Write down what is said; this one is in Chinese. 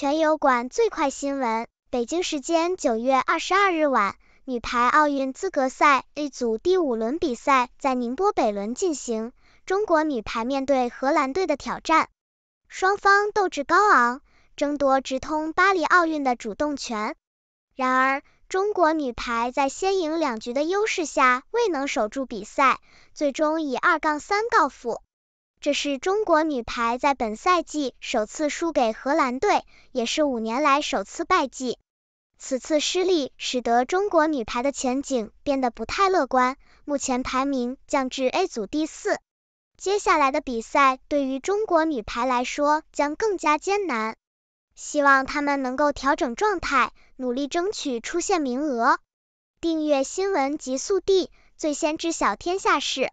全友馆最快新闻：北京时间九月二十二日晚，女排奥运资格赛 A 组第五轮比赛在宁波北仑进行。中国女排面对荷兰队的挑战，双方斗志高昂，争夺直通巴黎奥运的主动权。然而，中国女排在先赢两局的优势下，未能守住比赛，最终以二杠三告负。这是中国女排在本赛季首次输给荷兰队，也是五年来首次败绩。此次失利使得中国女排的前景变得不太乐观，目前排名降至 A 组第四。接下来的比赛对于中国女排来说将更加艰难，希望她们能够调整状态，努力争取出线名额。订阅新闻极速递，最先知晓天下事。